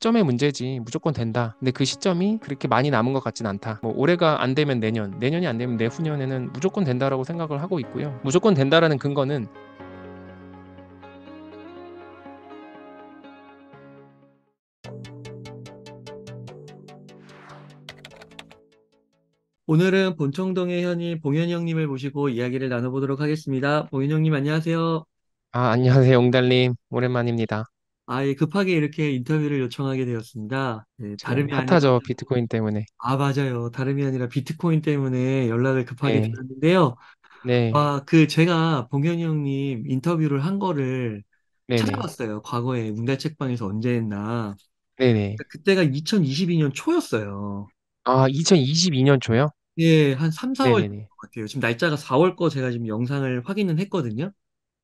시점의 문제지 무조건 된다. 근데 그 시점이 그렇게 많이 남은 것 같진 않다. 뭐 올해가 안 되면 내년, 내년이 안 되면 내후년에는 무조건 된다라고 생각을 하고 있고요. 무조건 된다라는 근거는 오늘은 본청동의 현이 봉현영님을 모시고 이야기를 나눠보도록 하겠습니다. 봉현영님 안녕하세요. 아, 안녕하세요, 용달님. 오랜만입니다. 아예 급하게 이렇게 인터뷰를 요청하게 되었습니다. 네, 네 다름이 아니라 핫하죠, 비트코인 때문에. 아, 맞아요. 다름이 아니라 비트코인 때문에 연락을 급하게 네. 드렸는데요. 네, 아, 그 제가 봉현이 형님 인터뷰를 한 거를 네네. 네. 찾아봤어요. 과거에 문화책방에서 언제 했나. 네네. 그러니까 그때가 2022년 초였어요. 아, 2022년 초요? 예, 한 3, 4월 네네네. 같아요. 지금 날짜가 4월 거 제가 지금 영상을 확인은 했거든요.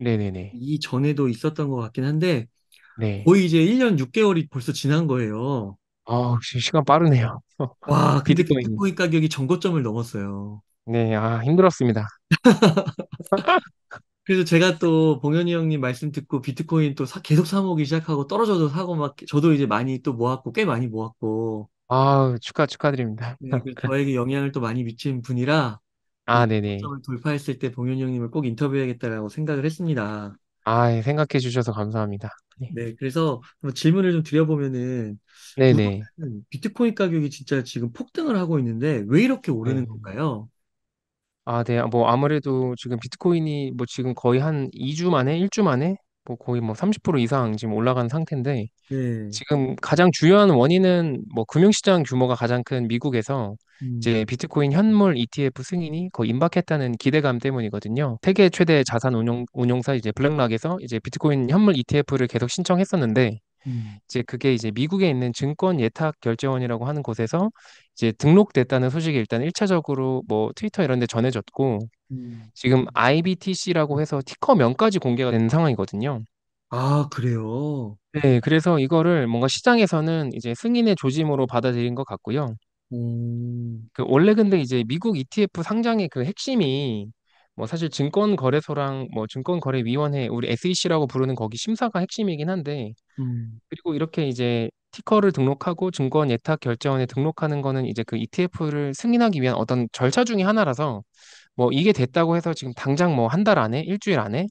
네네네. 이전에도 있었던 것 같긴 한데 네. 거의 이제 1년 6개월이 벌써 지난 거예요. 아, 시간 빠르네요. 와, 근데 그 비트코인. 비트코인 가격이 전고점을 넘었어요. 네, 아, 힘들었습니다. 그래서 제가 또 봉현이 형님 말씀 듣고 비트코인 또 사- 계속 사 모으기 시작하고 떨어져도 사고 막 저도 이제 많이 또 모았고 꽤 많이 모았고 아, 축하, 축하드립니다. 네, 그래서 저에게 영향을 또 많이 미친 분이라 이 아, 네네. 점을 돌파했을 때 봉현이 형님을 꼭 인터뷰해야겠다라고 생각을 했습니다. 아, 생각해 주셔서 감사합니다. 네. 네. 그래서 한번 질문을 좀 드려보면은 네네. 네. 비트코인 가격이 진짜 지금 폭등을 하고 있는데 왜 이렇게 오르는 네. 건가요? 아, 네. 뭐 아무래도 지금 비트코인이 뭐 지금 거의 한 2주 만에, 1주 만에 뭐 거의 뭐30% 이상 지금 올라간 상태인데 네. 지금 가장 주요한 원인은 뭐 금융시장 규모가 가장 큰 미국에서 이제 음. 비트코인 현물 ETF 승인이 거의 임박했다는 기대감 때문이거든요. 세계 최대 자산 운용 운용사 이제 블랙락에서 이제 비트코인 현물 ETF를 계속 신청했었는데 음. 이제 그게 이제 미국에 있는 증권 예탁 결제원이라고 하는 곳에서 이제 등록됐다는 소식이 일단 1차적으로 뭐 트위터 이런 데 전해졌고 음. 지금 IBTC라고 해서 티커명까지 공개가 된 상황이거든요. 아, 그래요? 네, 그래서 이거를 뭔가 시장에서는 이제 승인의 조짐으로 받아들인 것 같고요. 음. 그 원래 근데 이제 미국 ETF 상장의 그 핵심이 뭐 사실 증권거래소랑 뭐 증권거래위원회 우리 SEC라고 부르는 거기 심사가 핵심이긴 한데 음. 그리고 이렇게 이제 티커를 등록하고 증권 예탁 결제원에 등록하는 거는 이제 그 ETF를 승인하기 위한 어떤 절차 중의 하나라서 뭐 이게 됐다고 해서 지금 당장 뭐 한 달 안에 일주일 안에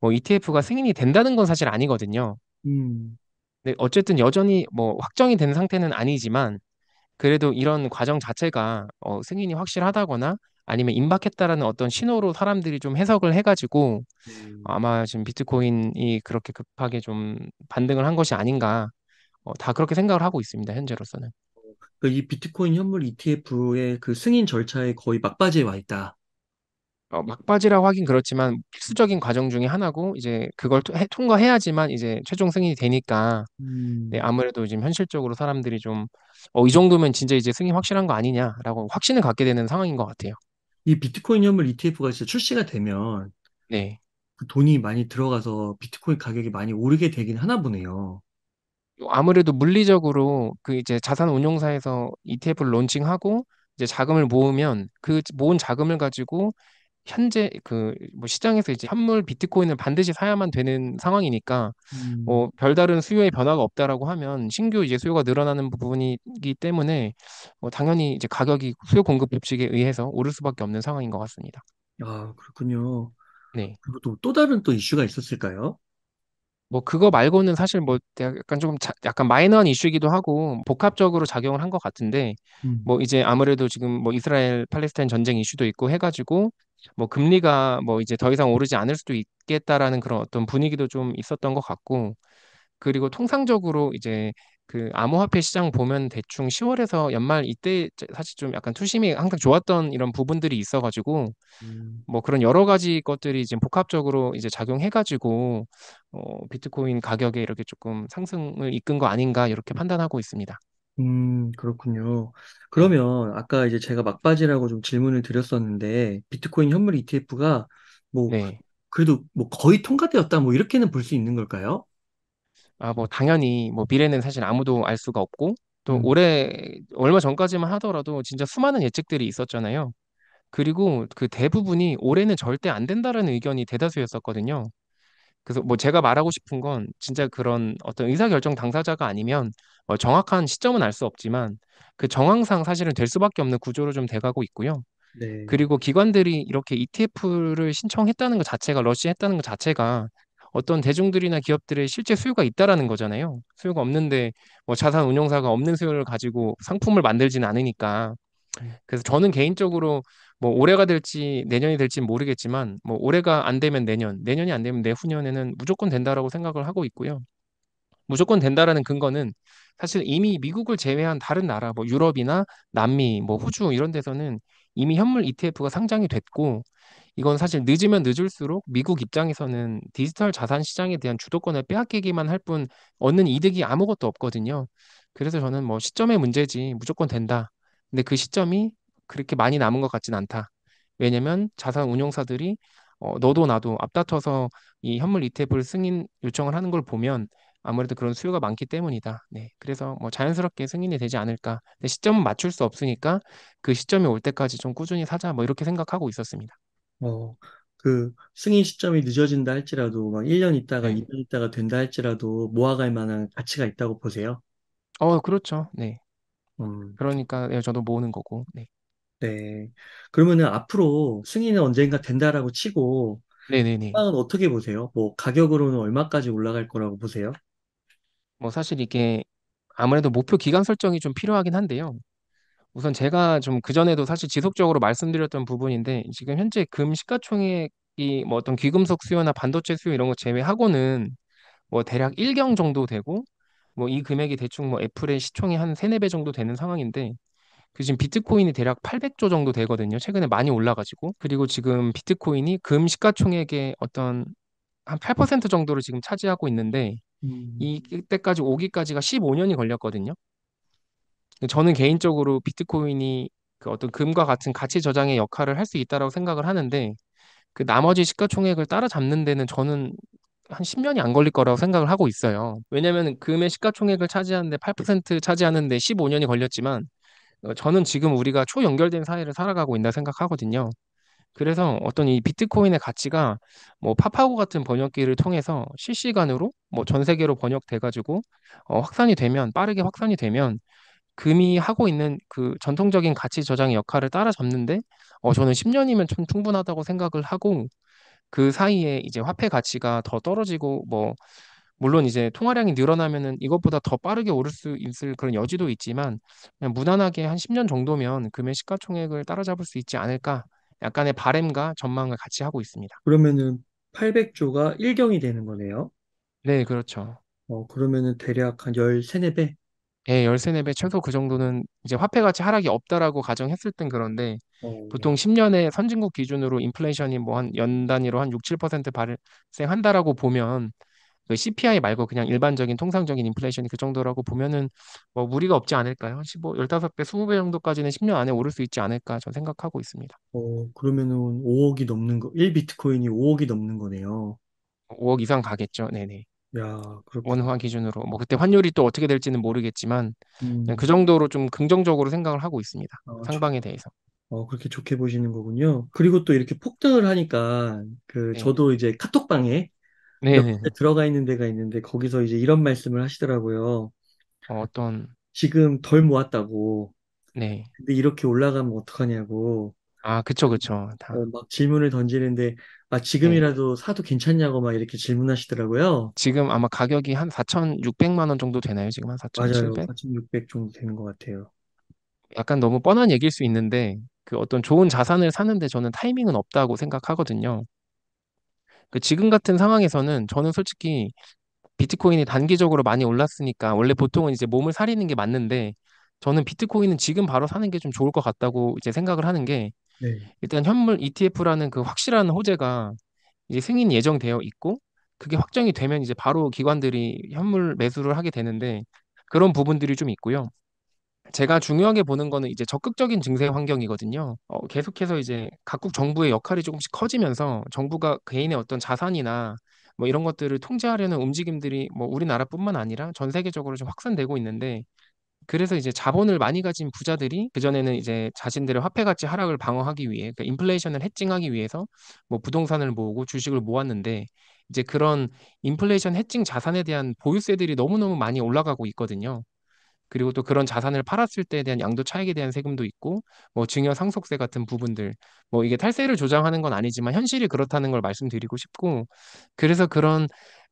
뭐 ETF가 승인이 된다는 건 사실 아니거든요. 음. 근데 어쨌든 여전히 뭐 확정이 된 상태는 아니지만 그래도 이런 과정 자체가 어, 승인이 확실하다거나 아니면 임박했다라는 어떤 신호로 사람들이 좀 해석을 해가지고 음. 아마 지금 비트코인이 그렇게 급하게 좀 반등을 한 것이 아닌가 어, 다 그렇게 생각을 하고 있습니다. 현재로서는. 그 이 비트코인 현물 ETF의 그 승인 절차에 거의 막바지에 와 있다. 어, 막바지라고 하긴 그렇지만 필수적인 과정 중에 하나고 이제 그걸 해, 통과해야지만 이제 최종 승인이 되니까 음. 네, 아무래도 지금 현실적으로 사람들이 좀 어, 이 정도면 진짜 이제 승인 확실한 거 아니냐라고 확신을 갖게 되는 상황인 것 같아요. 이 비트코인 현물 ETF가 진짜 출시가 되면 네. 그 돈이 많이 들어가서 비트코인 가격이 많이 오르게 되긴 하나 보네요. 아무래도 물리적으로 그 이제 자산 운용사에서 ETF를 론칭하고 이제 자금을 모으면 그 모은 자금을 가지고 현재 그 뭐 시장에서 이제 현물 비트코인을 반드시 사야만 되는 상황이니까 뭐 음. 뭐 별다른 수요의 변화가 없다라고 하면 신규 이제 수요가 늘어나는 부분이기 때문에 뭐 당연히 이제 가격이 수요 공급 법칙에 의해서 오를 수밖에 없는 상황인 것 같습니다. 아 그렇군요. 네. 그리고 또, 또 다른 또 이슈가 있었을까요? 뭐 그거 말고는 사실 뭐 약간 조금 자, 약간 마이너한 이슈이기도 하고 복합적으로 작용을 한 것 같은데 음. 뭐 이제 아무래도 지금 뭐 이스라엘 팔레스타인 전쟁 이슈도 있고 해가지고 뭐 금리가 뭐 이제 더 이상 오르지 않을 수도 있겠다라는 그런 어떤 분위기도 좀 있었던 것 같고 그리고 통상적으로 이제 그 암호화폐 시장 보면 대충 10월에서 연말 이때 사실 좀 약간 투심이 항상 좋았던 이런 부분들이 있어가지고 음. 뭐 그런 여러 가지 것들이 지금 복합적으로 이제 작용해가지고 어, 비트코인 가격에 이렇게 조금 상승을 이끈 거 아닌가 이렇게 판단하고 있습니다. 음, 그렇군요. 그러면 아까 이제 제가 막바지라고 좀 질문을 드렸었는데 비트코인 현물 ETF가 뭐 네. 그래도 뭐 거의 통과되었다 뭐 이렇게는 볼 수 있는 걸까요? 아, 뭐 당연히 뭐 미래는 사실 아무도 알 수가 없고 또 음. 올해 얼마 전까지만 하더라도 진짜 수많은 예측들이 있었잖아요. 그리고 그 대부분이 올해는 절대 안 된다라는 의견이 대다수였었거든요. 그래서 뭐 제가 말하고 싶은 건 진짜 그런 어떤 의사결정 당사자가 아니면 뭐 정확한 시점은 알 수 없지만 그 정황상 사실은 될 수밖에 없는 구조로 좀 돼가고 있고요. 네. 그리고 기관들이 이렇게 ETF를 신청했다는 것 자체가 러시했다는 것 자체가 어떤 대중들이나 기업들의 실제 수요가 있다라는 거잖아요. 수요가 없는데 뭐 자산 운용사가 없는 수요를 가지고 상품을 만들지는 않으니까. 음. 그래서 저는 개인적으로 뭐 올해가 될지 내년이 될지 모르겠지만 뭐 올해가 안 되면 내년, 내년이 안 되면 내후년에는 무조건 된다라고 생각을 하고 있고요. 무조건 된다라는 근거는 사실 이미 미국을 제외한 다른 나라 뭐 유럽이나 남미 뭐 호주 이런 데서는 이미 현물 ETF가 상장이 됐고 이건 사실 늦으면 늦을수록 미국 입장에서는 디지털 자산 시장에 대한 주도권을 빼앗기기만 할 뿐 얻는 이득이 아무것도 없거든요. 그래서 저는 뭐 시점의 문제지 무조건 된다. 근데 그 시점이 그렇게 많이 남은 것 같진 않다. 왜냐면 자산 운용사들이 어, 너도 나도 앞다퉈서 이 현물 이테블 승인 요청을 하는 걸 보면 아무래도 그런 수요가 많기 때문이다. 네. 그래서 뭐 자연스럽게 승인이 되지 않을까. 근데 시점은 맞출 수 없으니까 그 시점이 올 때까지 좀 꾸준히 사자 뭐 이렇게 생각하고 있었습니다. 어, 그 승인 시점이 늦어진다 할지라도 막 1년 있다가 네. 2년 있다가 된다 할지라도 모아갈 만한 가치가 있다고 보세요. 어, 그렇죠. 네. 음, 그러니까 예, 저도 모으는 거고. 네. 네. 그러면은 앞으로 승인은 언젠가 된다라고 치고 네네네. 시장은 어떻게 보세요? 뭐 가격으로는 얼마까지 올라갈 거라고 보세요? 뭐 사실 이게 아무래도 목표 기간 설정이 좀 필요하긴 한데요. 우선 제가 좀 그전에도 사실 지속적으로 말씀드렸던 부분인데 지금 현재 금 시가총액이 뭐 어떤 귀금속 수요나 반도체 수요 이런 거 제외하고는 뭐 대략 1경 정도 되고 뭐 이 금액이 대충 뭐 애플의 시총이 한 3, 4배 정도 되는 상황인데 그 지금 비트코인이 대략 800조 정도 되거든요. 최근에 많이 올라가지고 그리고 지금 비트코인이 금 시가총액의 어떤 한 8% 정도를 지금 차지하고 있는데 음. 이때까지 오기까지가 15년이 걸렸거든요. 저는 개인적으로 비트코인이 그 어떤 금과 같은 가치 저장의 역할을 할 수 있다라고 생각을 하는데 그 나머지 시가총액을 따라잡는 데는 저는 한 10년이 안 걸릴 거라고 생각을 하고 있어요. 왜냐하면 금의 시가총액을 차지하는데 8% 차지하는데 15년이 걸렸지만 어, 저는 지금 우리가 초연결된 사회를 살아가고 있다 생각하거든요. 그래서 어떤 이 비트코인의 가치가 뭐 파파고 같은 번역기를 통해서 실시간으로 뭐 전 세계로 번역돼가지고 어 확산이 되면 빠르게 확산이 되면 금이 하고 있는 그 전통적인 가치 저장 의 역할을 따라잡는데 어 저는 10년이면 좀 충분하다고 생각을 하고 그 사이에 이제 화폐 가치가 더 떨어지고 뭐 물론 이제 통화량이 늘어나면은 이것보다 더 빠르게 오를 수 있을 그런 여지도 있지만 그냥 무난하게 한 10년 정도면 금의 시가총액을 따라잡을 수 있지 않을까 약간의 바램과 전망을 같이 하고 있습니다. 그러면은 800조가 1경이 되는 거네요. 네, 그렇죠. 어, 그러면은 대략 한 13, 14배? 예, 13, 14배 최소 그 정도는 이제 화폐 가치 하락이 없다라고 가정했을 땐 그런데 네. 보통 10년에 선진국 기준으로 인플레이션이 뭐 한 연 단위로 한 6, 7% 발생한다라고 보면 그 CPI 말고 그냥 일반적인 통상적인 인플레이션이 그 정도라고 보면은 뭐 무리가 없지 않을까요? 15, 15배, 20배 정도까지는 10년 안에 오를 수 있지 않을까 저 생각하고 있습니다. 어, 그러면은 5억이 넘는 거, 1비트코인이 5억이 넘는 거네요. 5억 이상 가겠죠. 네네. 야, 그렇군. 원화 기준으로. 뭐 그때 환율이 또 어떻게 될지는 모르겠지만 음, 그 정도로 좀 긍정적으로 생각을 하고 있습니다. 어, 좋, 상방에 대해서. 어, 그렇게 좋게 보시는 거군요. 그리고 또 이렇게 폭등을 하니까, 그, 네. 저도 이제 카톡방에 몇 네네. 군 들어가 있는 데가 있는데, 거기서 이제 이런 말씀을 하시더라고요. 어, 어떤 지금 덜 모았다고. 네. 근데 이렇게 올라가면 어떡하냐고. 아, 그쵸, 그쵸. 어, 막 질문을 던지는데, 아, 네. 지금이라도 사도 괜찮냐고 막 이렇게 질문하시더라고요. 지금 아마 가격이 한 4,600만 원 정도 되나요? 지금 한 맞아요. 4,700? 4,600 정도 되는 것 같아요. 약간 너무 뻔한 얘기일 수 있는데 그 어떤 좋은 자산을 사는데 저는 타이밍은 없다고 생각하거든요. 그 지금 같은 상황에서는 저는 솔직히 비트코인이 단기적으로 많이 올랐으니까 원래 보통은 이제 몸을 사리는 게 맞는데 저는 비트코인은 지금 바로 사는 게 좀 좋을 것 같다고 이제 생각을 하는 게 네. 일단 현물 ETF라는 그 확실한 호재가 이제 승인 예정되어 있고 그게 확정이 되면 이제 바로 기관들이 현물 매수를 하게 되는데 그런 부분들이 좀 있고요. 제가 중요하게 보는 거는 이제 적극적인 증세 환경이거든요. 어, 계속해서 이제 각국 정부의 역할이 조금씩 커지면서 정부가 개인의 어떤 자산이나 뭐 이런 것들을 통제하려는 움직임들이 뭐 우리나라뿐만 아니라 전 세계적으로 좀 확산되고 있는데 그래서 이제 자본을 많이 가진 부자들이 그전에는 이제 자신들의 화폐 가치 하락을 방어하기 위해 그러니까 인플레이션을 해칭하기 위해서 뭐 부동산을 모으고 주식을 모았는데 이제 그런 인플레이션 해칭 자산에 대한 보유세들이 너무너무 많이 올라가고 있거든요. 그리고 또 그런 자산을 팔았을 때에 대한 양도 차익에 대한 세금도 있고 뭐 증여 상속세 같은 부분들 뭐 이게 탈세를 조장하는 건 아니지만 현실이 그렇다는 걸 말씀드리고 싶고 그래서 그런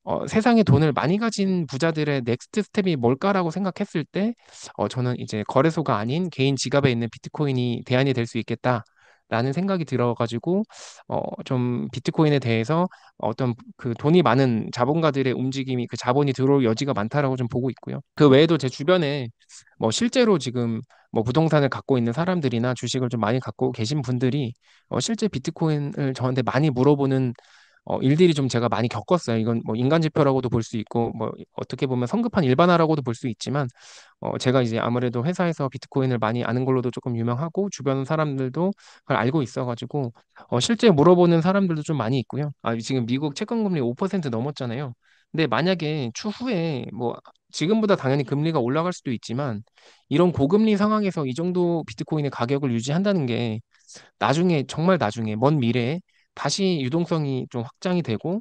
어, 세상에 돈을 많이 가진 부자들의 넥스트 스텝이 뭘까라고 생각했을 때 어, 저는 이제 거래소가 아닌 개인 지갑에 있는 비트코인이 대안이 될 수 있겠다. 라는 생각이 들어가지고 어 좀 비트코인에 대해서 어떤 그 돈이 많은 자본가들의 움직임이 그 자본이 들어올 여지가 많다라고 좀 보고 있고요. 그 외에도 제 주변에 뭐 실제로 지금 뭐 부동산을 갖고 있는 사람들이나 주식을 좀 많이 갖고 계신 분들이 어 실제 비트코인을 저한테 많이 물어보는 어, 일들이 좀 제가 많이 겪었어요. 이건 뭐 인간 지표라고도 볼 수 있고 뭐 어떻게 보면 성급한 일반화라고도 볼 수 있지만 어, 제가 이제 아무래도 회사에서 비트코인을 많이 아는 걸로도 조금 유명하고 주변 사람들도 그걸 알고 있어가지고 어, 실제 물어보는 사람들도 좀 많이 있고요. 아, 지금 미국 채권 금리 5% 넘었잖아요. 근데 만약에 추후에 뭐 지금보다 당연히 금리가 올라갈 수도 있지만 이런 고금리 상황에서 이 정도 비트코인의 가격을 유지한다는 게 나중에 정말 나중에 먼 미래에 다시 유동성이 좀 확장이 되고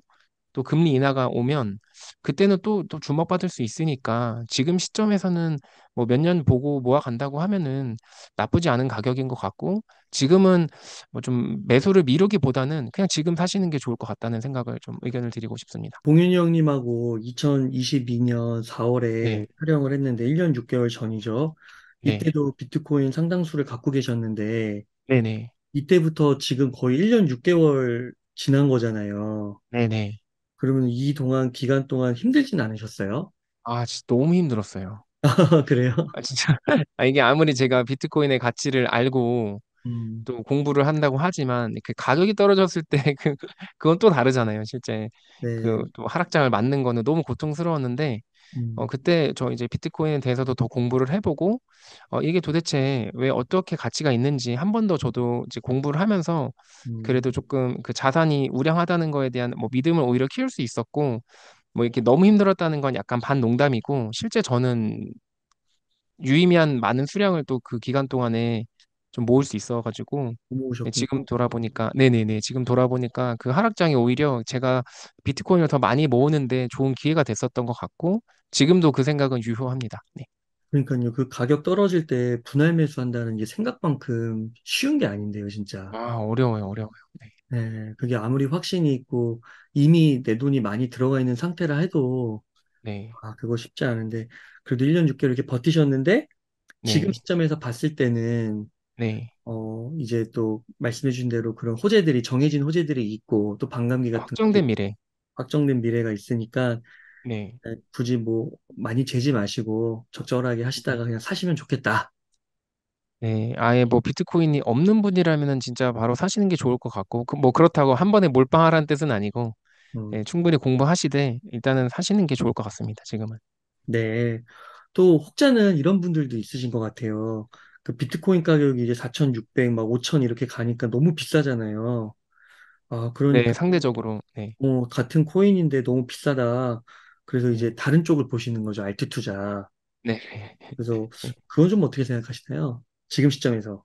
또 금리 인하가 오면 그때는 또, 또 주목받을 수 있으니까 지금 시점에서는 뭐 몇 년 보고 모아간다고 하면은 나쁘지 않은 가격인 것 같고 지금은 뭐좀 매수를 미루기보다는 그냥 지금 사시는 게 좋을 것 같다는 생각을 좀 의견을 드리고 싶습니다. 봉윤이 형님하고 2022년 4월에 네. 촬영을 했는데 1년 6개월 전이죠. 네. 이때도 네. 비트코인 상당수를 갖고 계셨는데 네네. 이때부터 지금 거의 1년 6개월 지난 거잖아요. 네네. 그러면 이 동안 기간 동안 힘들진 않으셨어요? 아, 진짜 너무 힘들었어요. 아, 그래요? 아, 진짜. 아, 이게 아무리 제가 비트코인의 가치를 알고 음, 또 공부를 한다고 하지만 그 가격이 떨어졌을 때 그, 그건 또 다르잖아요. 실제 네. 그또 하락장을 맞는 거는 너무 고통스러웠는데 음. 어, 그때 저 이제 비트코인에 대해서도 더 공부를 해보고 어, 이게 도대체 왜 어떻게 가치가 있는지 한 번 더 저도 이제 공부를 하면서 음. 그래도 조금 그 자산이 우량하다는 거에 대한 뭐 믿음을 오히려 키울 수 있었고 뭐 이렇게 너무 힘들었다는 건 약간 반 농담이고 실제 저는 유의미한 많은 수량을 또 그 기간 동안에 좀 모을 수 있어가지고 네, 모으셨군요. 지금 돌아보니까 네네네 지금 돌아보니까 그 하락장이 오히려 제가 비트코인을 더 많이 모으는데 좋은 기회가 됐었던 것 같고 지금도 그 생각은 유효합니다. 네. 그러니까요, 그 가격 떨어질 때 분할 매수한다는 게 생각만큼 쉬운 게 아닌데요, 진짜. 아 어려워요 어려워요. 네. 네. 그게 아무리 확신이 있고 이미 내 돈이 많이 들어가 있는 상태라 해도 네. 아, 그거 쉽지 않은데 그래도 1년 6개월 이렇게 버티셨는데 지금 네. 시점에서 봤을 때는 네. 어, 이제 또 말씀해주신 대로 그런 호재들이 정해진 호재들이 있고 또 반감기 같은 확정된 미래. 확정된 미래가 있으니까 네. 굳이 뭐 많이 재지 마시고 적절하게 하시다가 그냥 사시면 좋겠다. 네, 아예 뭐 비트코인이 없는 분이라면은 진짜 바로 사시는 게 좋을 것 같고 그- 뭐 그렇다고 한 번에 몰빵하라는 뜻은 아니고 음. 네, 충분히 공부하시되 일단은 사시는 게 좋을 것 같습니다. 지금은. 네. 또 혹자는 이런 분들도 있으신 것 같아요. 그 비트코인 가격이 이제 4,600, 막5,000 이렇게 가니까 너무 비싸잖아요. 아, 그러니까, 네, 상대적으로. 네. 어, 같은 코인인데 너무 비싸다. 그래서 이제 다른 쪽을 보시는 거죠. 알트 투자. 네. 그래서 네. 그건 좀 어떻게 생각하시나요? 지금 시점에서.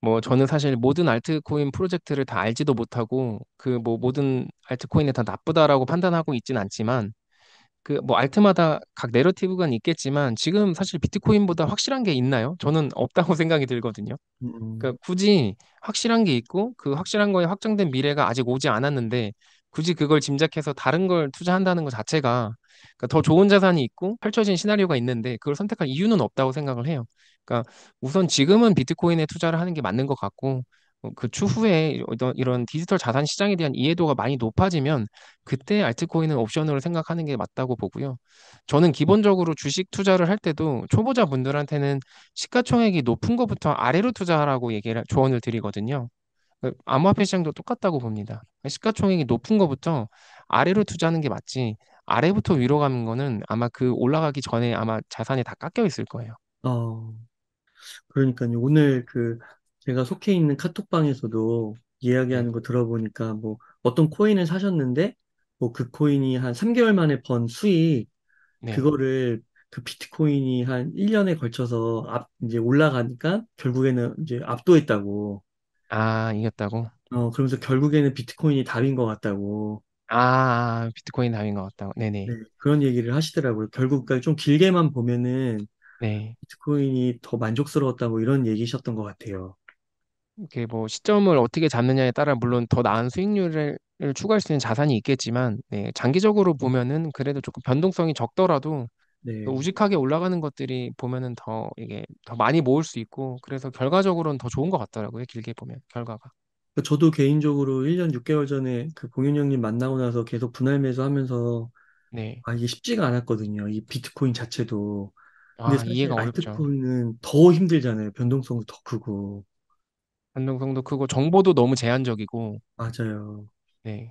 뭐 저는 사실 모든 알트코인 프로젝트를 다 알지도 못하고 그 뭐 모든 알트코인에다 나쁘다라고 판단하고 있진 않지만 그뭐 알트마다 각 내러티브가 있겠지만 지금 사실 비트코인보다 확실한 게 있나요? 저는 없다고 생각이 들거든요. 음. 그러니까 굳이 확실한 게 있고 그 확실한 거에 확정된 미래가 아직 오지 않았는데 굳이 그걸 짐작해서 다른 걸 투자한다는 것 자체가 그러니까 더 좋은 자산이 있고 펼쳐진 시나리오가 있는데 그걸 선택할 이유는 없다고 생각을 해요. 그러니까 우선 지금은 비트코인에 투자를 하는 게 맞는 것 같고 어, 그 추후에 이런 디지털 자산 시장에 대한 이해도가 많이 높아지면 그때 알트코인은 옵션으로 생각하는 게 맞다고 보고요. 저는 기본적으로 주식 투자를 할 때도 초보자분들한테는 시가총액이 높은 것부터 아래로 투자하라고 얘기를 조언을 드리거든요. 그 암호화폐 시장도 똑같다고 봅니다. 시가총액이 높은 것부터 아래로 투자하는 게 맞지 아래부터 위로 가는 거는 아마 그 올라가기 전에 아마 자산이 다 깎여 있을 거예요. 어, 그러니까요. 오늘 그 제가 속해 있는 카톡방에서도 이야기하는 네. 거 들어보니까 뭐 어떤 코인을 사셨는데 뭐 그 코인이 한 3개월 만에 번 수익 네. 그거를 그 비트코인이 한 1년에 걸쳐서 앞 이제 올라가니까 결국에는 이제 압도했다고. 아, 이겼다고? 어, 그러면서 결국에는 비트코인이 답인 것 같다고. 아, 아 비트코인 답인 것 같다고. 네네. 네, 그런 얘기를 하시더라고요. 결국 까지좀 길게만 보면은 네. 비트코인이 더 만족스러웠다고 뭐 이런 얘기셨던 것 같아요. 이렇게 뭐 시점을 어떻게 잡느냐에 따라 물론 더 나은 수익률을 추구할 수 있는 자산이 있겠지만 네, 장기적으로 보면은 그래도 조금 변동성이 적더라도 네. 우직하게 올라가는 것들이 보면은 더 이게 더 많이 모을 수 있고 그래서 결과적으로는 더 좋은 것 같더라고요. 길게 보면 결과가. 그 저도 개인적으로 1년 6개월 전에 그 봉윤 형님 만나고 나서 계속 분할 매수하면서 네. 아 이게 쉽지가 않았거든요. 이 비트코인 자체도. 아, 근데 아, 사실 이해가 어렵죠. 알트코인은 더 힘들잖아요. 변동성도 더 크고. 변동성도 크고 정보도 너무 제한적이고 맞아요. 네.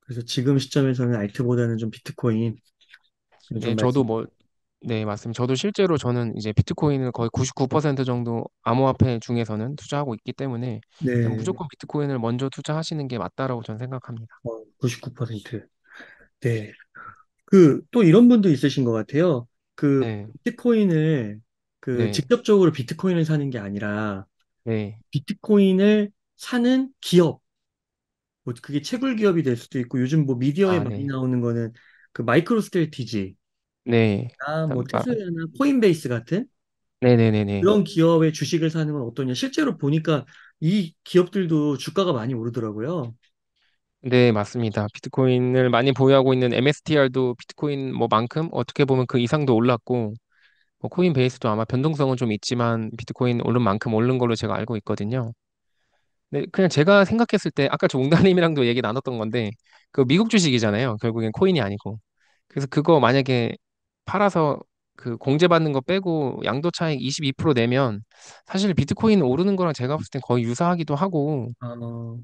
그래서 지금 시점에서는 알트보다는 좀 비트코인 네, 저도 말씀. 뭐, 네, 맞습니다. 저도 실제로 저는 이제 비트코인을 거의 99% 정도 암호화폐 중에서는 투자하고 있기 때문에 그냥 네, 무조건 비트코인을 먼저 투자하시는 게 맞다라고 저는 생각합니다. 어, 99%. 네. 그 또 이런 분도 있으신 것 같아요. 그 네. 비트코인을 그 네, 직접적으로 비트코인을 사는 게 아니라 네. 비트코인을 사는 기업, 뭐 그게 채굴 기업이 될 수도 있고 요즘 뭐 미디어에 아, 많이 네. 나오는 거는 그 마이크로스트레티지, 네. 아, 뭐 아, 테슬라나 코인베이스 같은 네네네네. 그런 기업의 주식을 사는 건 어떠냐? 실제로 보니까 이 기업들도 주가가 많이 오르더라고요. 네, 맞습니다. 비트코인을 많이 보유하고 있는 MSTR도 비트코인 뭐만큼 어떻게 보면 그 이상도 올랐고, 뭐 코인베이스도 아마 변동성은 좀 있지만 비트코인 오른 만큼 오른 걸로 제가 알고 있거든요. 근데 네, 그냥 제가 생각했을 때 아까 저 웅다님이랑도 얘기 나눴던 건데 그 미국 주식이잖아요. 결국엔 코인이 아니고. 그래서 그거 만약에 팔아서 그 공제받는 거 빼고 양도 차익 22% 내면 사실 비트코인 오르는 거랑 제가 봤을 땐 거의 유사하기도 하고 어.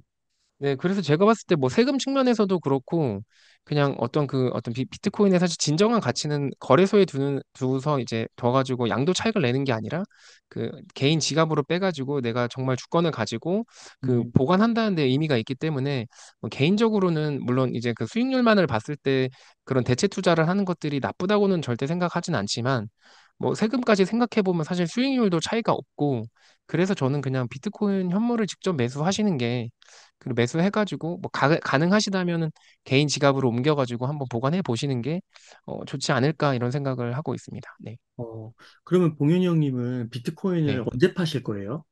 네, 그래서 제가 봤을 때 뭐 세금 측면에서도 그렇고 그냥 어떤 그 어떤 비, 트코인의 사실 진정한 가치는 거래소에 두는 두서 이제 둬가지고 양도 차익을 내는 게 아니라 그 개인 지갑으로 빼가지고 내가 정말 주권을 가지고 그 음, 보관한다는 데 의미가 있기 때문에 뭐 개인적으로는 물론 이제 그 수익률만을 봤을 때 그런 대체 투자를 하는 것들이 나쁘다고는 절대 생각하진 않지만 뭐 세금까지 생각해 보면 사실 수익률도 차이가 없고 그래서 저는 그냥 비트코인 현물을 직접 매수하시는 게 그리고 매수해가지고 뭐 가, 가능하시다면은 개인 지갑으로 옮겨가지고 한번 보관해 보시는 게 어, 좋지 않을까 이런 생각을 하고 있습니다. 네. 어, 그러면 봉윤이 형님은 비트코인을 네. 언제 파실 거예요?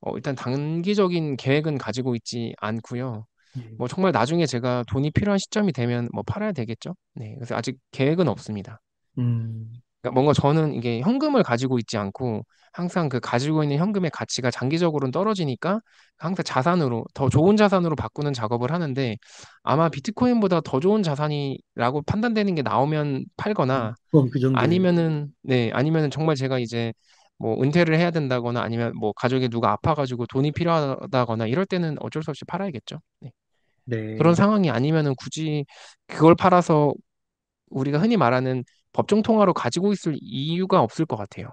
어, 일단 단기적인 계획은 가지고 있지 않고요. 네. 뭐 정말 나중에 제가 돈이 필요한 시점이 되면 뭐 팔아야 되겠죠. 네. 그래서 아직 계획은 없습니다. 음, 그러니까 뭔가 저는 이게 현금을 가지고 있지 않고 항상 그 가지고 있는 현금의 가치가 장기적으로는 떨어지니까 항상 자산으로 더 좋은 자산으로 바꾸는 작업을 하는데 아마 비트코인보다 더 좋은 자산이라고 판단되는 게 나오면 팔거나 음, 그 아니면은 네 아니면은 정말 제가 이제 뭐 은퇴를 해야 된다거나 아니면 뭐 가족이 누가 아파가지고 돈이 필요하다거나 이럴 때는 어쩔 수 없이 팔아야겠죠. 네. 네. 그런 상황이 아니면은 굳이 그걸 팔아서 우리가 흔히 말하는 법정 통화로 가지고 있을 이유가 없을 것 같아요.